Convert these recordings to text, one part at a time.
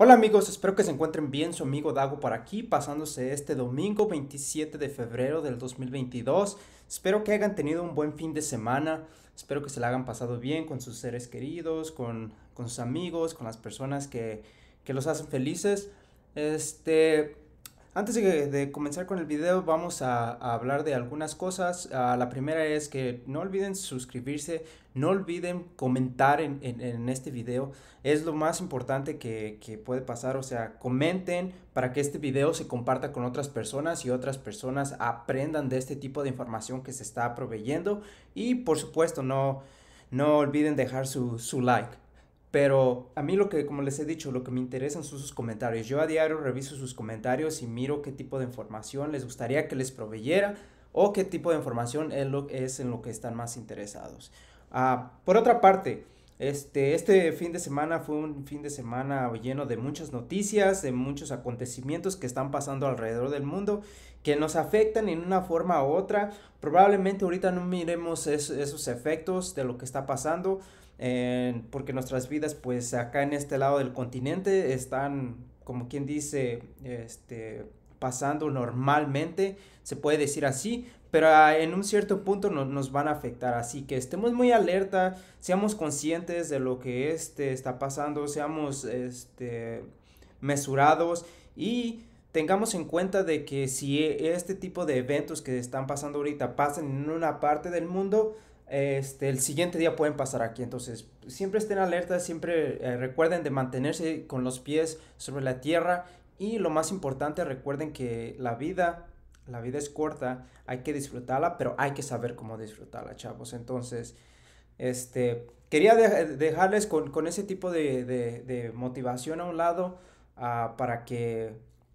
Hola amigos, espero que se encuentren bien, su amigo Dago por aquí, pasándose este domingo 27 de febrero del 2022. Espero que hayan tenido un buen fin de semana, espero que se la hayan pasado bien con sus seres queridos, con, con sus amigos, con las personas que, que los hacen felices. Este, antes de, comenzar con el video vamos a, hablar de algunas cosas. Ah, la primera es que no olviden suscribirse, no olviden comentar en, este video. Es lo más importante que, que, puede pasar. O sea, comenten para que este video se comparta con otras personas y otras personas aprendan de este tipo de información que se está proveyendo. Y por supuesto, no, no olviden dejar su, su like. Pero a mí lo que, como les he dicho, lo que me interesan son sus comentarios. Yo a diario reviso sus comentarios y miro qué tipo de información les gustaría que les proveyera o qué tipo de información es, lo, es en lo que están más interesados. Ah, por otra parte, este, este fin de semana fue un fin de semana lleno de muchas noticias, de muchos acontecimientos que están pasando alrededor del mundo, que nos afectan en una forma u otra. Probablemente ahorita no miremos esos efectos de lo que está pasando, porque nuestras vidas pues acá en este lado del continente están como quien dice este pasando normalmente se puede decir así pero ah, en un cierto punto no, nos van a afectar así que estemos muy alerta seamos conscientes de lo que este está pasando seamos este mesurados y tengamos en cuenta de que si e, este tipo de eventos que están pasando ahorita pasan en una parte del mundo este, el siguiente día pueden pasar aquí. Entonces, siempre estén alertas siempre eh, recuerden de mantenerse con los pies sobre la tierra y lo más importante, recuerden que la vida, la vida es corta, hay que disfrutarla, pero hay que saber cómo disfrutarla, chavos. Entonces, este, quería dejarles con, ese tipo de, motivación a un lado ah, para que,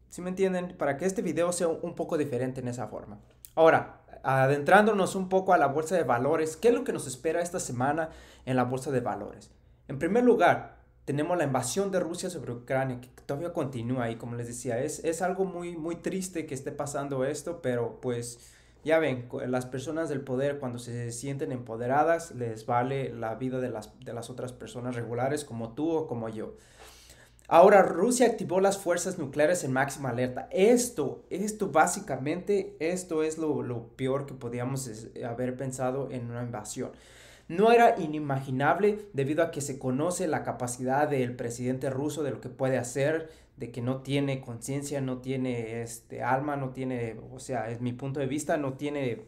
si me entienden, para que este video sea un poco diferente en esa forma. Ahora, adentrándonos un poco a la bolsa de valores, ¿qué es lo que nos espera esta semana en la bolsa de valores? En primer lugar, tenemos la invasión de Rusia sobre Ucrania, que todavía continúa y como les decía, es, es algo muy, muy triste que esté pasando esto, pero pues ya ven, las personas del poder cuando se sienten empoderadas les vale la vida de las, de las otras personas regulares como tú o como yo. Ahora, Rusia activó las fuerzas nucleares en máxima alerta. Esto, esto básicamente, esto es lo, peor que podíamos eh, haber pensado en una invasión. No era inimaginable debido a que se conoce la capacidad del presidente ruso de lo que puede hacer, de que no tiene conciencia, no tiene este alma, no tiene, o sea, es mi punto de vista, no tiene,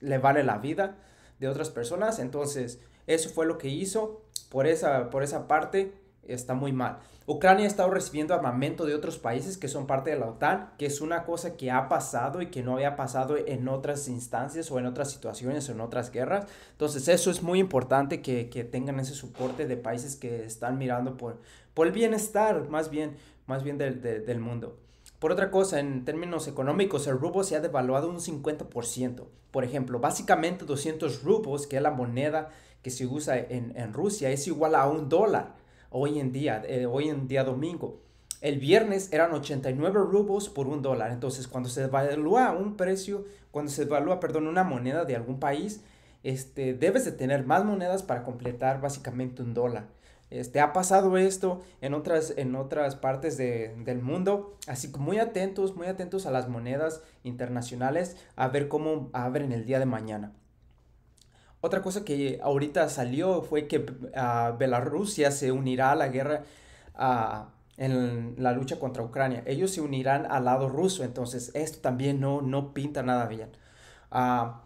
le vale la vida de otras personas. Entonces, eso fue lo que hizo. Por esa, por esa parte, está muy mal. Ucrania ha estado recibiendo armamento de otros países que son parte de la OTAN, que es una cosa que ha pasado y que no había pasado en otras instancias o en otras situaciones o en otras guerras. Entonces eso es muy importante que, tengan ese soporte de países que están mirando por, por el bienestar más bien, más bien del, mundo. Por otra cosa, en términos económicos, el rublo se ha devaluado un 50%. Por ejemplo, básicamente 200 rublos, que es la moneda que se usa en, en Rusia, es igual a un dólar hoy en día, eh, hoy en día domingo. El viernes eran 89 rublos por un dólar. Entonces, cuando se evalúa un precio, cuando se evalúa, perdón, una moneda de algún país, este, debes de tener más monedas para completar básicamente un dólar. Este, ha pasado esto en otras, en otras partes del mundo, así que muy atentos, muy atentos a las monedas internacionales a ver cómo abren el día de mañana. Otra cosa que ahorita salió fue que uh, se unirá a la guerra ah, en la lucha contra Ucrania. Ellos se unirán al lado ruso, entonces esto también no, no pinta nada bien. Ah,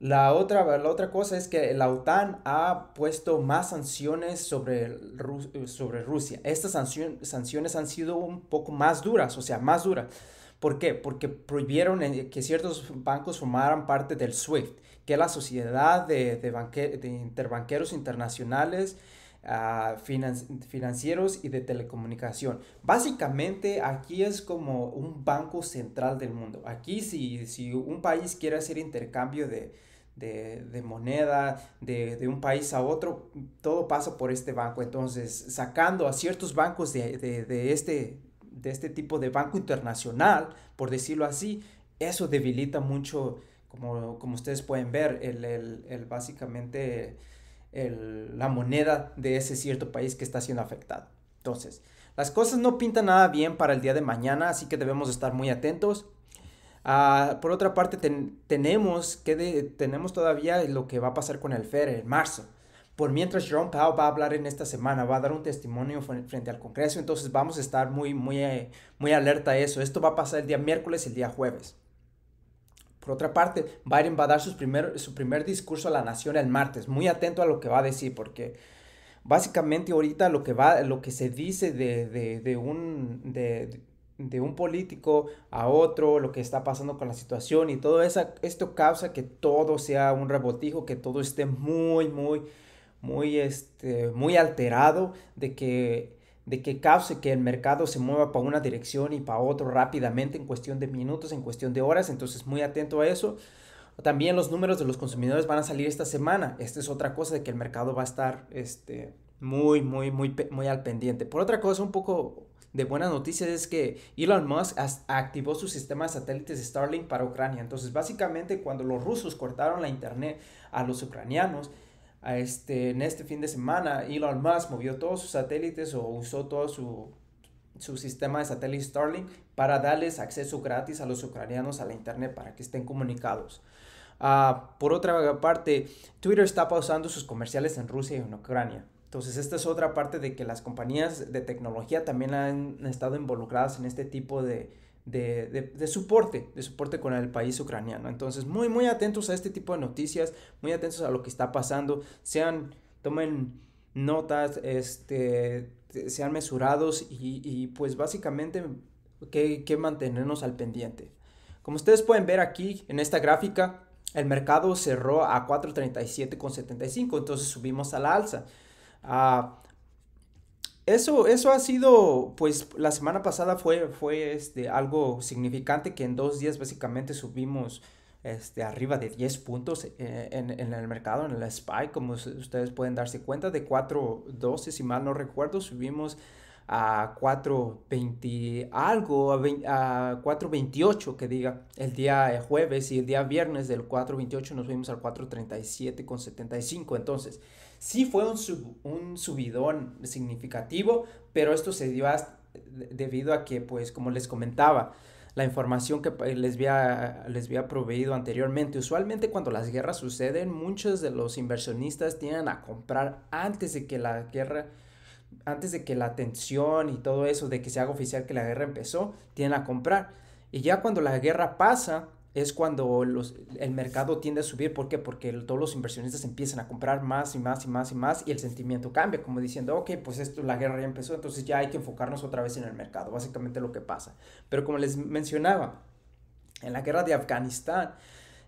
la, otra, la otra cosa es que la OTAN ha puesto más sanciones sobre, sobre Rusia. Estas sanciones han sido un poco más duras, o sea, más duras. ¿Por qué? Porque prohibieron eh, que ciertos bancos formaran parte del SWIFT que la Sociedad de, banque, de Interbanqueros Internacionales ah, Financieros y de Telecomunicación. Básicamente aquí es como un banco central del mundo. Aquí si, si un país quiere hacer intercambio de, moneda de, un país a otro, todo pasa por este banco. Entonces, sacando a ciertos bancos de, este, de este tipo de banco internacional, por decirlo así, eso debilita mucho como, como ustedes pueden ver, el, el, el básicamente el, la moneda de ese cierto país que está siendo afectado. Entonces, las cosas no pintan nada bien para el día de mañana, así que debemos estar muy atentos. Ah, por otra parte, tenemos, que tenemos todavía lo que va a pasar con el FED e en marzo. Por mientras Jerome Powell va a hablar en esta semana, va a dar un testimonio frente al Congreso, entonces vamos a estar muy, muy, eh, muy alerta a eso. Esto va a pasar el día miércoles y el día jueves. Por otra parte, Biden va a dar primer, su primer discurso a la nación el martes. Muy atento a lo que va a decir, porque básicamente ahorita lo que, va, lo que se dice de, un, de, un político a otro, lo que está pasando con la situación y todo eso, esto causa que todo sea un rebotijo, que todo esté muy, muy, muy, este, muy alterado, de que de que cause que el mercado se mueva para una dirección y para otro rápidamente en cuestión de minutos, en cuestión de horas, entonces muy atento a eso. También los números de los consumidores van a salir esta semana. Esta es otra cosa de que el mercado va a estar este, muy, muy, muy, muy al pendiente. Por otra cosa, un poco de buenas noticias es que Elon Musk activó su sistema de satélites Starlink para Ucrania. Entonces, básicamente, cuando los rusos cortaron la internet a los ucranianos, a este, en este fin de semana Elon Musk movió todos sus satélites o usó todo su, su sistema de satélites Starlink para darles acceso gratis a los ucranianos a la internet para que estén comunicados. Ah, por otra parte, Twitter está pausando sus comerciales en Rusia y en Ucrania. Entonces, esta es otra parte de que las compañías de tecnología también han estado involucradas en este tipo de, de, de, de, soporte, de soporte con el país ucraniano. Entonces, muy, muy atentos a este tipo de noticias, muy atentos a lo que está pasando, sean, tomen notas, este, sean mesurados y, y pues básicamente que, mantenernos al pendiente. Como ustedes pueden ver aquí en esta gráfica, el mercado cerró a 4.37,75, entonces subimos a la alza. a ah, eso, eso ha sido, pues la semana pasada fue, fue este, algo significante que en dos días básicamente subimos este, arriba de 10 puntos eh, en, en, el mercado, en el SPY, como ustedes pueden darse cuenta, de 4.12, si mal no recuerdo, subimos a 4.20 algo, a, 4.28 que diga el día eh, jueves y el día viernes del 4.28 nos fuimos al 4.37 con 75. Entonces, sí fue un, subidón significativo, pero esto se dio debido a que, pues, como les comentaba, la información que eh, les había, les había proveído anteriormente. Usualmente cuando las guerras suceden, muchos de los inversionistas tienen a comprar antes de que la guerra antes de que la tensión y todo eso, de que se haga oficial que la guerra empezó, tienen a comprar. Y ya cuando la guerra pasa, es cuando los, el mercado tiende a subir. ¿Por qué? Porque todos los inversionistas empiezan a comprar más y más y más y más y el sentimiento cambia, como diciendo, ok, pues esto, la guerra ya empezó, entonces ya hay que enfocarnos otra vez en el mercado, básicamente lo que pasa. Pero como les mencionaba, en la guerra de Afganistán,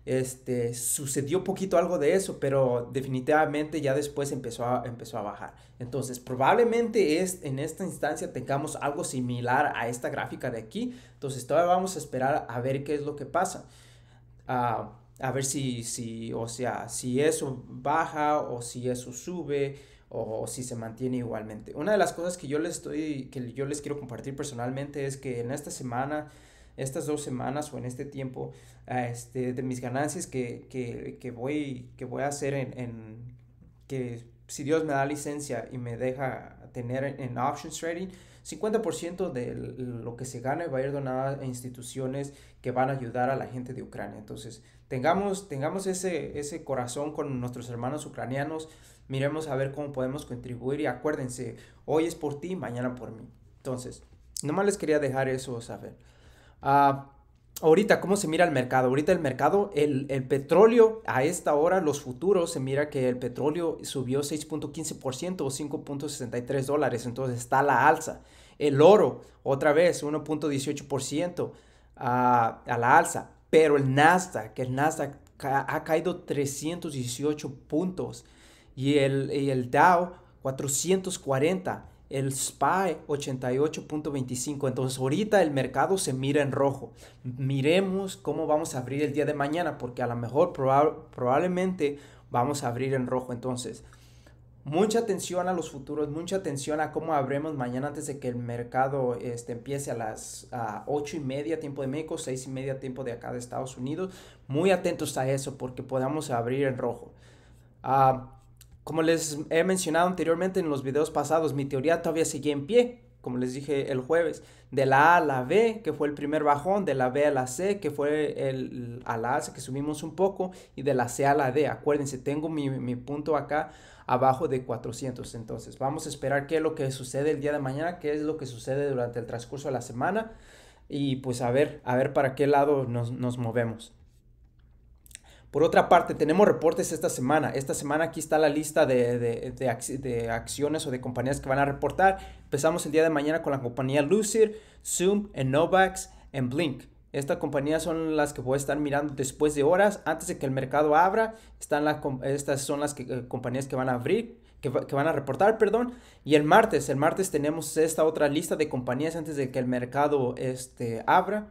este, sucedió poquito algo de eso, pero definitivamente ya después empezó a, empezó a bajar. Entonces, probablemente es, en esta instancia tengamos algo similar a esta gráfica de aquí. Entonces, todavía vamos a esperar a ver qué es lo que pasa. Ah, a ver si, si, o sea, si eso baja o si eso sube o, o si se mantiene igualmente. Una de las cosas que yo les estoy, que yo les quiero compartir personalmente es que en esta semana estas dos semanas o en este tiempo ah, este, de mis ganancias que, que, que, voy, que voy a hacer en, que si Dios me da licencia y me deja tener en options trading, 50% de lo que se gane va a ir donada a instituciones que van a ayudar a la gente de Ucrania. Entonces, tengamos, tengamos ese, ese corazón con nuestros hermanos ucranianos, miremos a ver cómo podemos contribuir y acuérdense, hoy es por ti, mañana por mí. Entonces, nomás les quería dejar eso saber. Ah, ahorita, ¿cómo se mira el mercado? Ahorita el mercado, el, petróleo, a esta hora, los futuros, se mira que el petróleo subió 6.15% o 5.63 dólares, entonces está a la alza. El oro, otra vez, 1.18% a, ah, a la alza. Pero el Nasdaq, el Nasdaq ha caído 318 puntos y el, y el Dow 440 el SPY e 88.25. Entonces ahorita el mercado se mira en rojo. Miremos cómo vamos a abrir el día de mañana porque a lo mejor probablemente vamos a abrir en rojo. Entonces, mucha atención a los futuros, mucha atención a cómo abremos mañana antes de que el mercado este, empiece a las a 8 y media tiempo de México, 6 y media tiempo de acá de Estados Unidos. Muy atentos a eso porque podamos abrir en rojo. Ah, como les he mencionado anteriormente en los videos pasados, mi teoría todavía seguía en pie, como les dije el jueves, de la A a la B, que fue el primer bajón, de la B a la C, que fue el, a la A, que subimos un poco, y de la C a la D. Acuérdense, tengo mi, punto acá abajo de 400. Entonces, vamos a esperar qué es lo que sucede el día de mañana, qué es lo que sucede durante el transcurso de la semana, y pues a ver, a ver para qué lado nos, nos movemos. Por otra parte, tenemos reportes esta semana. Esta semana aquí está la lista de, acciones o de compañías que van a reportar. Empezamos el día de mañana con la compañía Lucid, Zoom, Novax en Blink. Estas compañías son las que voy a estar mirando después de horas, antes de que el mercado abra. Están estas son las eh, compañías que van a abrir, van a reportar, perdón. Y el martes, el martes tenemos esta otra lista de compañías antes de que el mercado este, abra.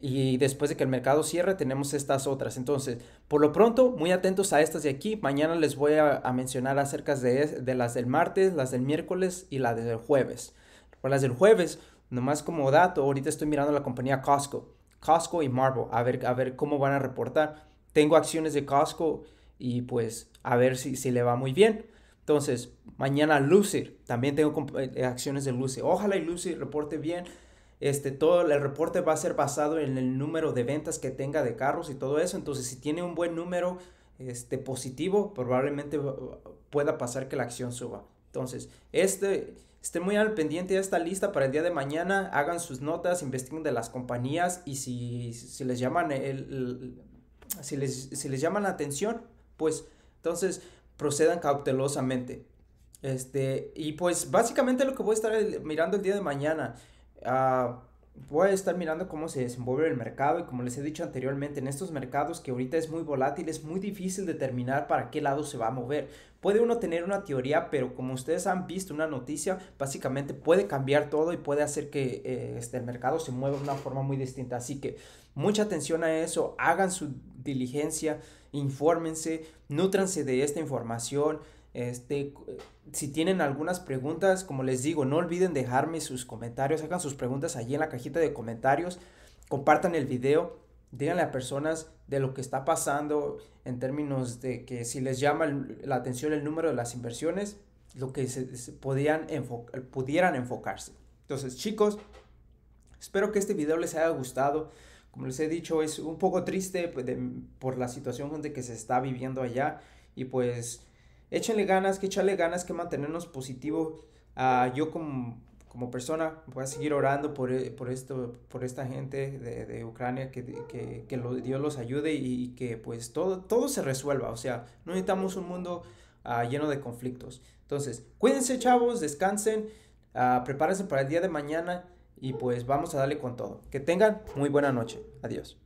Y después de que el mercado cierre, tenemos estas otras. Entonces, por lo pronto, muy atentos a estas de aquí. Mañana les voy a, mencionar acerca de, de, las del martes, las del miércoles y las del jueves. Por las del jueves, nomás como dato, ahorita estoy mirando la compañía Costco. Costco y Marvel, a ver, a ver cómo van a reportar. Tengo acciones de Costco y pues a ver si, si le va muy bien. Entonces, mañana Lucid, también tengo eh, acciones de Lucid. Ojalá y Lucid reporte bien este, todo el reporte va a ser basado en el número de ventas que tenga de carros y todo eso. Entonces, si tiene un buen número este, positivo, probablemente pueda pasar que la acción suba. Entonces, este, estén muy al pendiente de esta lista para el día de mañana. Hagan sus notas, investiguen de las compañías y si, si les llaman si, les, si les llaman la atención, pues entonces procedan cautelosamente. Este, y pues básicamente lo que voy a estar mirando el día de mañana voy ah, a estar mirando cómo se desenvuelve el mercado y como les he dicho anteriormente, en estos mercados que ahorita es muy volátil, es muy difícil determinar para qué lado se va a mover. Puede uno tener una teoría, pero como ustedes han visto una noticia, básicamente puede cambiar todo y puede hacer que eh, este, el mercado se mueva de una forma muy distinta. Así que mucha atención a eso, hagan su diligencia, infórmense, nutranse de esta información este, si tienen algunas preguntas, como les digo, no olviden dejarme sus comentarios, hagan sus preguntas allí en la cajita de comentarios, compartan el video, díganle a personas de lo que está pasando en términos de que si les llama la atención el número de las inversiones, lo que se, podían pudieran enfocarse. Entonces, chicos, espero que este video les haya gustado. Como les he dicho, es un poco triste pues, por la situación donde que se está viviendo allá y pues échenle ganas, que échale ganas, que mantenernos positivo. Ah, yo como, persona voy a seguir orando por, eh, esto, por esta gente de, Ucrania, que, Dios los ayude y, que pues todo, todo se resuelva. O sea, no necesitamos un mundo ah, lleno de conflictos. Entonces, cuídense chavos, descansen, ah, prepárense para el día de mañana y pues vamos a darle con todo. Que tengan muy buena noche. Adiós.